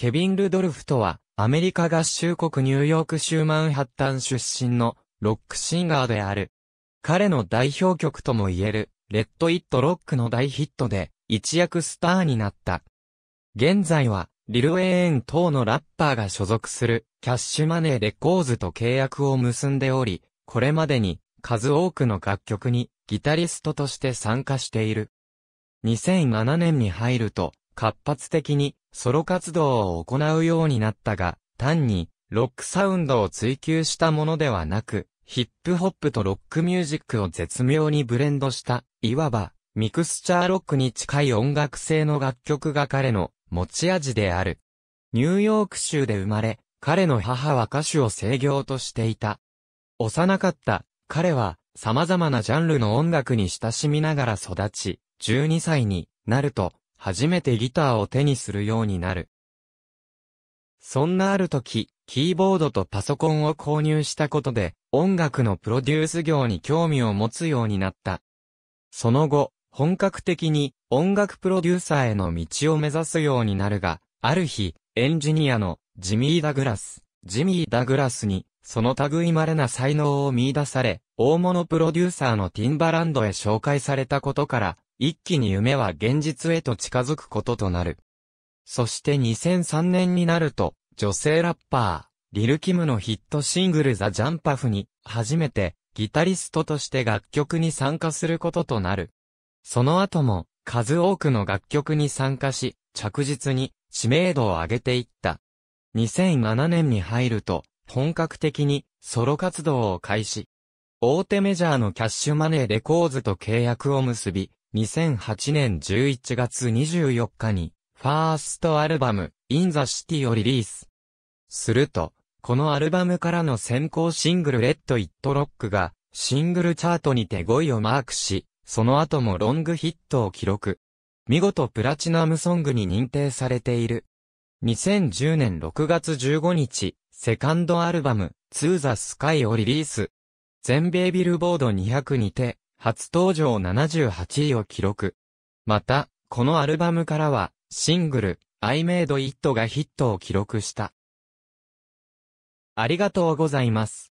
ケビン・ルドルフとは、アメリカ合衆国ニューヨーク州マンハッタン出身のロックシンガーである。彼の代表曲とも言える、レッド・イット・ロックの大ヒットで、一躍スターになった。現在は、リル・ウェーン等のラッパーが所属する、キャッシュマネーレコーズと契約を結んでおり、これまでに、数多くの楽曲に、ギタリストとして参加している。2007年に入ると、活発的にソロ活動を行うようになったが、単にロックサウンドを追求したものではなく、ヒップホップとロックミュージックを絶妙にブレンドした、いわば、ミクスチャーロックに近い音楽性の楽曲が彼の持ち味である。ニューヨーク州で生まれ、彼の母は歌手を制業としていた。幼かった、彼は様々なジャンルの音楽に親しみながら育ち、12歳になると初めてギターを手にするようになる。そんなある時、キーボードとパソコンを購入したことで、音楽のプロデュース業に興味を持つようになった。その後、本格的に音楽プロデューサーへの道を目指すようになるが、ある日、エンジニアのジミー・ダグラス、ジミー・ダグラスに、その類稀な才能を見出され、大物プロデューサーのティンバランドへ紹介されたことから、一気に夢は現実へと近づくこととなる。そして2003年になると、女性ラッパー、リル・キムのヒットシングルザ・ジャンパフに、初めて、ギタリストとして楽曲に参加することとなる。その後も、数多くの楽曲に参加し、着実に知名度を上げていった。2007年に入ると、本格的にソロ活動を開始。大手メジャーのキャッシュマネーレコーズと契約を結び、2008年11月24日に、ファーストアルバム、In the City をリリース。すると、このアルバムからの先行シングルレ e ド・ It Rock が、シングルチャートにて5位をマークし、その後もロングヒットを記録。見事プラチナムソングに認定されている。2010年6月15日、セカンドアルバム、To the Sky をリリース。全米ビルボード200にて、初登場78位を記録。また、このアルバムからは、シングル、I Made It がヒットを記録した。ありがとうございます。